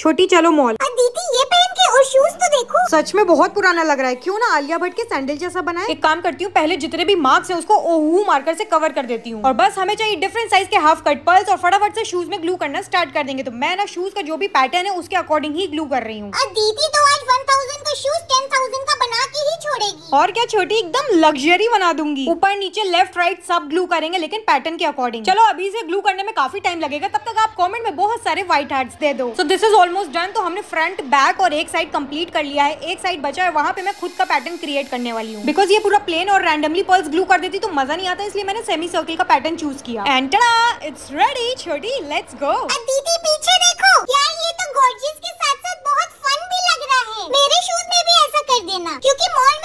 छोटी चलो मॉल दीदी ये पहन के और शूज तो देखो सच में बहुत पुराना लग रहा है क्यों ना आलिया भट्ट के सैंडल जैसा बनाए एक काम करती हूँ पहले जितने भी मार्क्स हैं उसको ओहू मार्कर से कवर कर देती हूँ और बस हमें चाहिए डिफरेंट साइज के हाफ कट पर्ल्स और फटाफट से शूज में ग्लू करना स्टार्ट कर देंगे तो मैं ना शूज का जो भी पैटर्न है उसके अकॉर्डिंग ही ग्लू कर रही हूँ दीदी तो आज वन थाउजेंड का शूज टेन थाउजेंड बनेगी और क्या छोटी एकदम लग्जरी बना दूंगी ऊपर नीचे लेफ्ट राइट सब ग्लू करेंगे लेकिन पैटर्न के अकॉर्डिंग चलो अभी से ग्लू करने में काफी टाइम लगेगा तब तक आप कॉमेंट में बहुत सारे व्हाइट हार्ट दे दो so this is almost done तो हमने फ्रंट बैक और एक साइड कम्प्लीट कर लिया है एक साइड बचा है वहाँ पे मैं खुद का पैटर्न क्रिएट करने वाली हूँ बिकॉज ये पूरा प्लेन और रैंडमली पर्स ग्लू कर देती तो मजा नहीं आता इसलिए मैंने सेमी सर्कल का पैटर्न चूज किया एंड इट्स रेडी छोटी लेट्स गो दीदी पीछे देखो यार ये तो गॉर्जियस के साथ साथ बहुत फन भी लग रहा है मेरे शूज में भी ऐसा कर देना क्योंकि मॉल